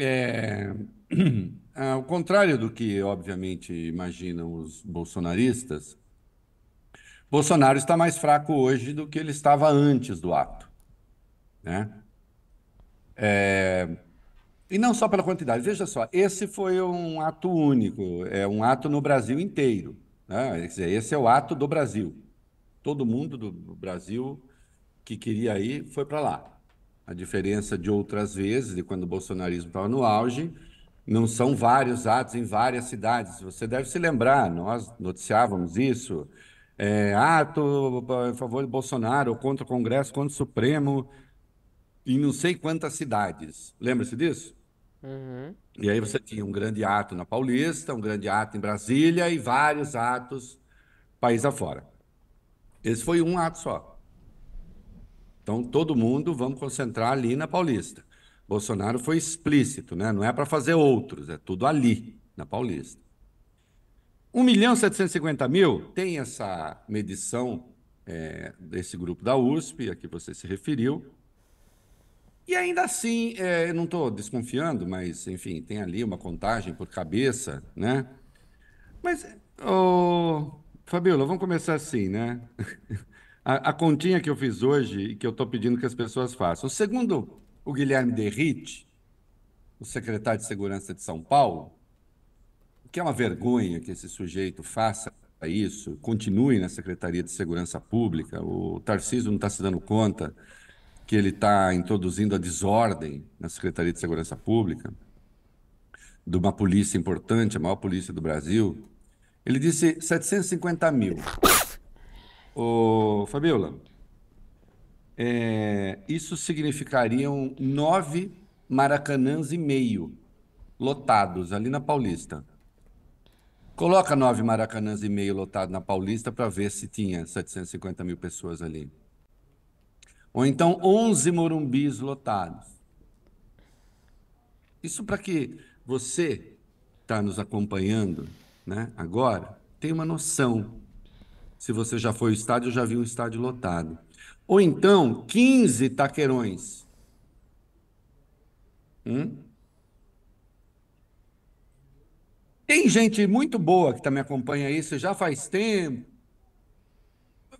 É, ah, ao contrário do que, obviamente, imaginam os bolsonaristas, Bolsonaro está mais fraco hoje do que ele estava antes do ato. Né? É, e não só pela quantidade. Veja só, esse foi um ato único, é um ato no Brasil inteiro. Né? Quer dizer, esse é o ato do Brasil. Todo mundo do Brasil que queria ir foi para lá. A diferença de outras vezes, de quando o bolsonarismo estava no auge, não são vários atos em várias cidades. Você deve se lembrar, nós noticiávamos isso. É, ato ah, em favor de Bolsonaro, contra o Congresso, contra o Supremo, em não sei quantas cidades. Lembra-se disso? Uhum. E aí você tinha um grande ato na Paulista, um grande ato em Brasília e vários atos país afora. Esse foi um ato só. Então, todo mundo vamos concentrar ali na Paulista. Bolsonaro foi explícito, né? não é para fazer outros, é tudo ali, na Paulista. 1 milhão 750 mil tem essa medição é, desse grupo da USP, a que você se referiu. E ainda assim, é, eu não estou desconfiando, mas, enfim, tem ali uma contagem por cabeça, né? Mas, oh, vamos começar assim, né? a, a continha que eu fiz hoje e que eu estou pedindo que as pessoas façam. Segundo o Guilherme Derrite, o secretário de Segurança de São Paulo, que é uma vergonha que esse sujeito faça isso, continue na Secretaria de Segurança Pública. O Tarcísio não está se dando conta que ele está introduzindo a desordem na Secretaria de Segurança Pública, de uma polícia importante, a maior polícia do Brasil. Ele disse 750 mil. Ô, Fabiola, é, isso significariam nove maracanãs e meio lotados ali na Paulista. Coloca nove maracanãs e meio lotado na Paulista para ver se tinha 750 mil pessoas ali. Ou então 11 morumbis lotados. Isso para que você está nos acompanhando né, agora tenha uma noção se você já foi ao estádio, já viu um estádio lotado. Ou então, 15 taquerões. Hum? Tem gente muito boa que também tá me acompanha aí, você já faz tempo.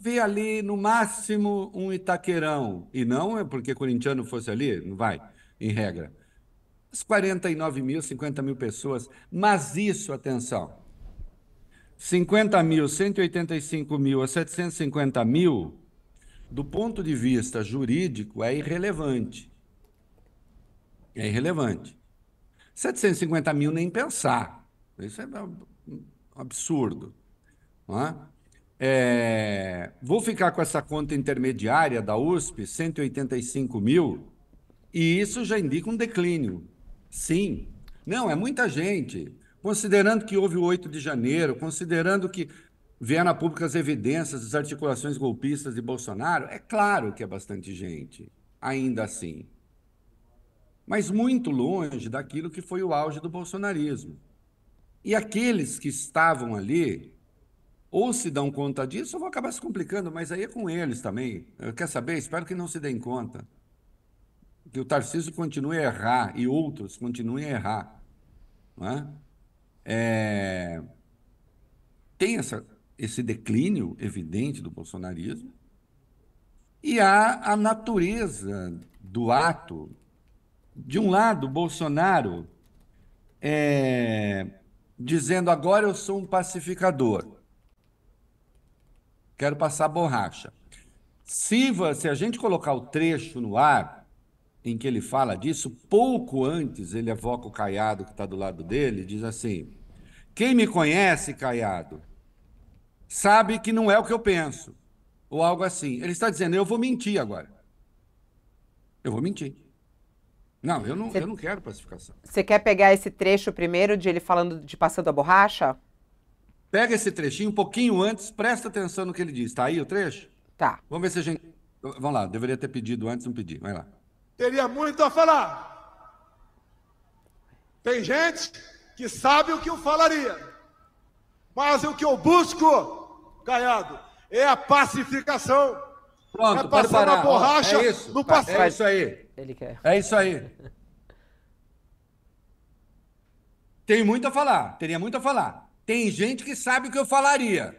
Vê ali, no máximo, um Itaquerão. E não é porque corintiano fosse ali, não vai, em regra. As 49 mil, 50 mil pessoas. Mas isso, atenção, 50 mil, 185 mil a 750 mil, do ponto de vista jurídico, é irrelevante. É irrelevante. 750 mil nem pensar. Isso é um absurdo. Não é? É, vou ficar com essa conta intermediária da USP, 185 mil, e isso já indica um declínio. Sim. Não, é muita gente. Considerando que houve o 8 de janeiro, considerando que vieram a público as evidências das articulações golpistas de Bolsonaro, é claro que é bastante gente, ainda assim. Mas muito longe daquilo que foi o auge do bolsonarismo. E aqueles que estavam ali, ou se dão conta disso, ou vão acabar se complicando, mas aí é com eles também. Quer saber? Espero que não se dêem conta. Que o Tarcísio continue a errar e outros continuem a errar. Não é? é, tem essa, esse declínio evidente do bolsonarismo e há a natureza do ato. De um lado, Bolsonaro é, dizendo agora eu sou um pacificador, quero passar borracha. Se, se a gente colocar o trecho no ar, em que ele fala disso, pouco antes ele evoca o Caiado que está do lado dele, diz assim: Quem me conhece, Caiado, sabe que não é o que eu penso, ou algo assim. Ele está dizendo: Eu vou mentir agora. Eu vou mentir. Não, eu não, Cê... eu não quero pacificação. Você quer pegar esse trecho primeiro de ele falando de passando a borracha? Pega esse trechinho um pouquinho antes, presta atenção no que ele diz. Está aí o trecho? Tá. Vamos ver se a gente. Vamos lá, deveria ter pedido antes, não pedi. Vai lá. Teria muito a falar. Tem gente que sabe o que eu falaria. Mas o que eu busco, Caiado, é a pacificação. Pronto, é passar parar. borracha é isso, no passeio. É isso aí. Ele quer. É isso aí. Tem muito a falar, teria muito a falar. Tem gente que sabe o que eu falaria.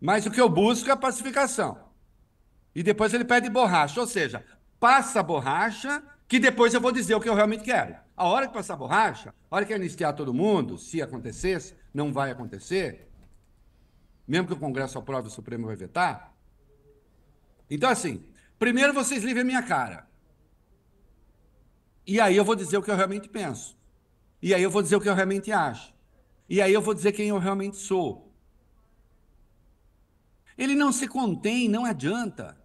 Mas o que eu busco é a pacificação. E depois ele pede borracha, ou seja, passa a borracha, que depois eu vou dizer o que eu realmente quero. A hora que passar a borracha, a hora que anistiar todo mundo, se acontecesse, não vai acontecer, mesmo que o Congresso aprove, o Supremo vai vetar. Então, assim, primeiro vocês livrem a minha cara. E aí eu vou dizer o que eu realmente penso. E aí eu vou dizer o que eu realmente acho. E aí eu vou dizer quem eu realmente sou. Ele não se contém, não adianta.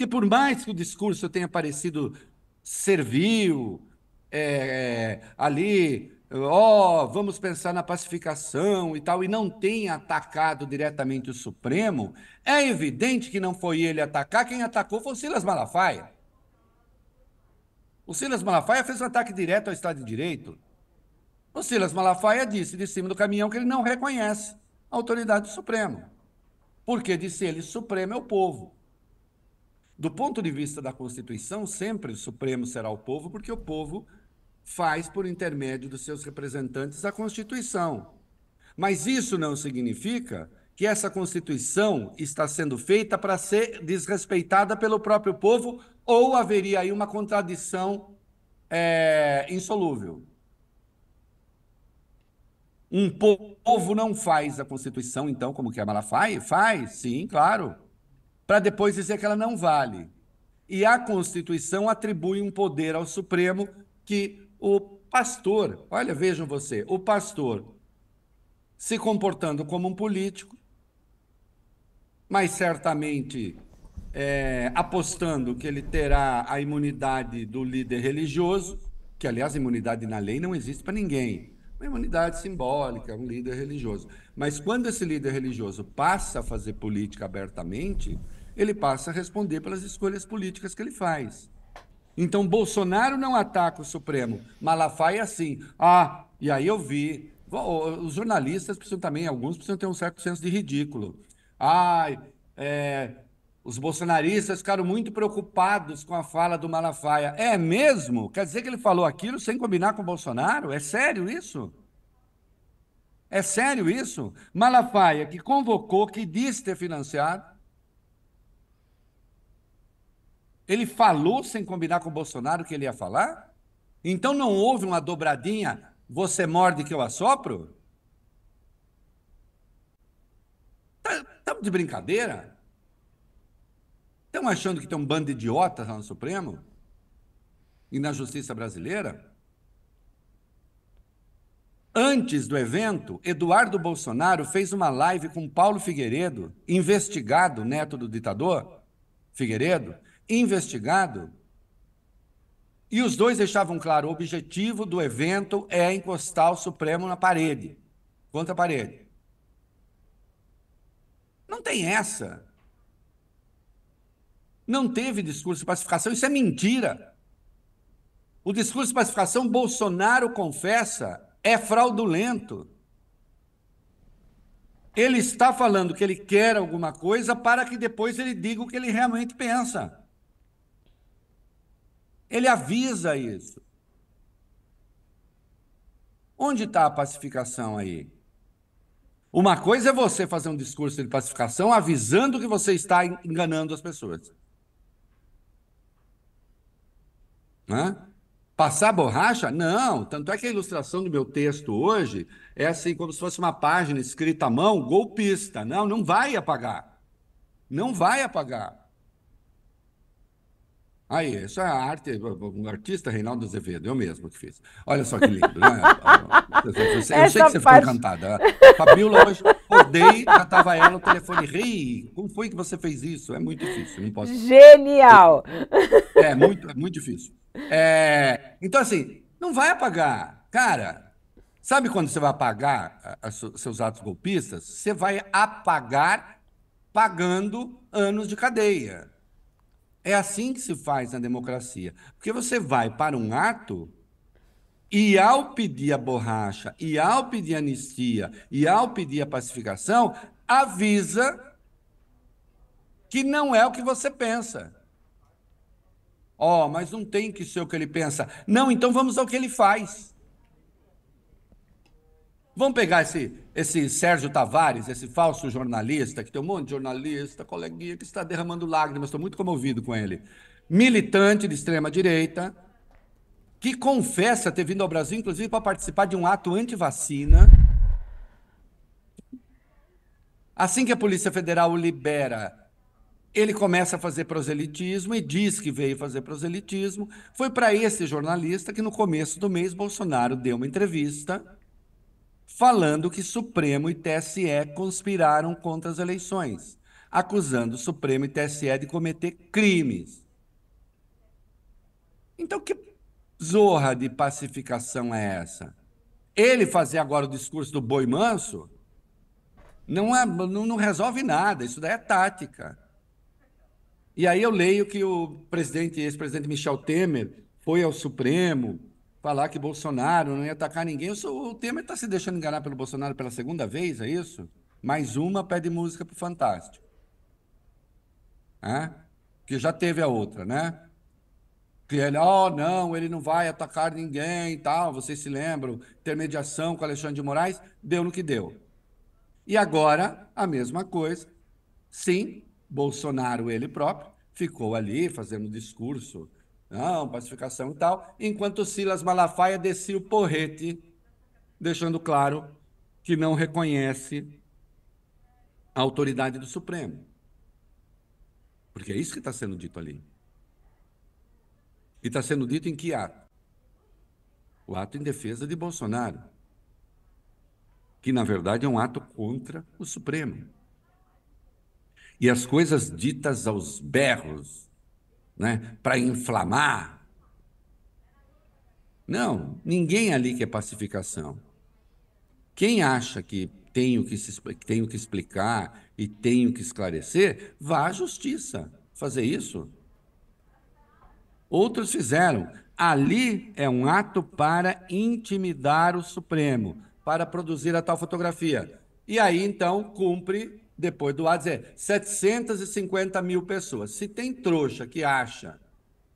Que por mais que o discurso tenha parecido servil, é, é ali, ó, oh, vamos pensar na pacificação e tal, e não tenha atacado diretamente o Supremo, é evidente que não foi ele atacar, quem atacou foi o Silas Malafaia. O Silas Malafaia fez um ataque direto ao Estado de Direito. O Silas Malafaia disse de cima do caminhão que ele não reconhece a autoridade do Supremo. Porque, disse ele, Supremo é o povo. Do ponto de vista da Constituição, sempre o Supremo será o povo, porque o povo faz por intermédio dos seus representantes a Constituição. Mas isso não significa que essa Constituição está sendo feita para ser desrespeitada pelo próprio povo, ou haveria aí uma contradição é, insolúvel. Um povo não faz a Constituição, então, como que a Malafaia faz? Sim, claro para depois dizer que ela não vale. E a Constituição atribui um poder ao Supremo que o pastor, olha, vejam você, o pastor se comportando como um político, mas certamente é, apostando que ele terá a imunidade do líder religioso, que aliás, imunidade na lei não existe para ninguém. Uma imunidade simbólica, um líder religioso. Mas quando esse líder religioso passa a fazer política abertamente, ele passa a responder pelas escolhas políticas que ele faz. Então, Bolsonaro não ataca o Supremo, Malafaia sim. Ah, e aí eu vi. Os jornalistas precisam também, alguns precisam ter um certo senso de ridículo. ah, é, os bolsonaristas ficaram muito preocupados com a fala do Malafaia. É mesmo? Quer dizer que ele falou aquilo sem combinar com o Bolsonaro? É sério isso? É sério isso? Malafaia, que convocou, que disse ter financiado, Ele falou sem combinar com o Bolsonaro que ele ia falar? Então não houve uma dobradinha, você morde que eu assopro? Estamos tá, de brincadeira? Estão achando que tem um bando de idiotas lá no Supremo? E na justiça brasileira? Antes do evento, Eduardo Bolsonaro fez uma live com Paulo Figueiredo, investigado neto do ditador Figueiredo, investigado, e os dois deixavam claro: o objetivo do evento é encostar o Supremo na parede, contra a parede. Não tem essa. Não teve discurso de pacificação, isso é mentira. O discurso de pacificação, Bolsonaro confessa, é fraudulento. Ele está falando que ele quer alguma coisa para que depois ele diga o que ele realmente pensa. Ele avisa isso. Onde está a pacificação aí? Uma coisa é você fazer um discurso de pacificação avisando que você está enganando as pessoas. Né? Passar borracha? Não. Tanto é que a ilustração do meu texto hoje é assim, como se fosse uma página escrita à mão, golpista. Não, não vai apagar. Não vai apagar. Aí, isso é a arte, é, um artista Reinaldo Azevedo, eu mesmo que fiz. Olha só que lindo, né? Eu, eu, eu sei que você ficou encantada. Né? Fabiola, hoje acordei, tratava ela no telefone. Rei, como foi que você fez isso? É muito difícil, não posso. Genial! É, muito, é muito difícil. É, então, assim, não vai apagar. Cara, sabe quando você vai apagar seus atos golpistas? Você vai apagar pagando anos de cadeia. É assim que se faz na democracia. Porque você vai para um ato e, ao pedir a borracha, e ao pedir anistia, e ao pedir a pacificação, avisa que não é o que você pensa. Ó, oh, mas não tem que ser o que ele pensa. Não, então vamos ao que ele faz. Vamos pegar esse, esse Sérgio Tavares, esse falso jornalista, que tem um monte de jornalista, coleguinha, que está derramando lágrimas, estou muito comovido com ele. Militante de extrema-direita, que confessa ter vindo ao Brasil, inclusive, para participar de um ato anti-vacina. Assim que a Polícia Federal o libera, ele começa a fazer proselitismo e diz que veio fazer proselitismo. Foi para esse jornalista que, no começo do mês, Bolsonaro deu uma entrevista falando que Supremo e TSE conspiraram contra as eleições, acusando o Supremo e TSE de cometer crimes. Então, que zorra de pacificação é essa? Ele fazer agora o discurso do boi manso não, é, não, não resolve nada, isso daí é tática. E aí eu leio que o presidente, ex-presidente Michel Temer, foi ao Supremo falar que Bolsonaro não ia atacar ninguém. O, Temer está se deixando enganar pelo Bolsonaro pela segunda vez, é isso? Mais uma pede música para o Fantástico. É? Que já teve a outra, né? Que ele, oh, não, ele não vai atacar ninguém e tal. Vocês se lembram? Intermediação com Alexandre de Moraes, deu no que deu. E agora, a mesma coisa. Sim, Bolsonaro, ele próprio, ficou ali fazendo discurso não, pacificação e tal. Enquanto Silas Malafaia descia o porrete, deixando claro que não reconhece a autoridade do Supremo. Porque é isso que está sendo dito ali. E está sendo dito em que ato? O ato em defesa de Bolsonaro, que na verdade é um ato contra o Supremo. E as coisas ditas aos berros né, para inflamar. Não, ninguém ali quer pacificação. Quem acha que tenho que, se, tenho que explicar e tenho que esclarecer, vá à justiça fazer isso. Outros fizeram. Ali é um ato para intimidar o Supremo, para produzir a tal fotografia. E aí, então, cumpre depois do Ads 750 mil pessoas. Se tem trouxa que acha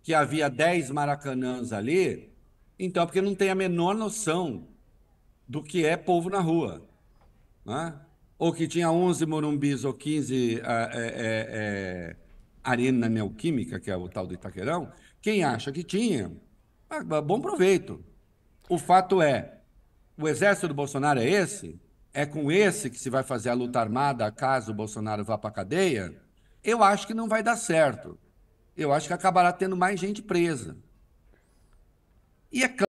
que havia 10 maracanãs ali, então é porque não tem a menor noção do que é povo na rua. Né? Ou que tinha 11 morumbis ou 15 ah, é, é, é, arena neoquímica, que é o tal do Itaquerão. Quem acha que tinha, ah, bom proveito. O fato é, o exército do Bolsonaro é esse? é com esse que se vai fazer a luta armada caso o Bolsonaro vá para a cadeia, eu acho que não vai dar certo. Eu acho que acabará tendo mais gente presa. E é claro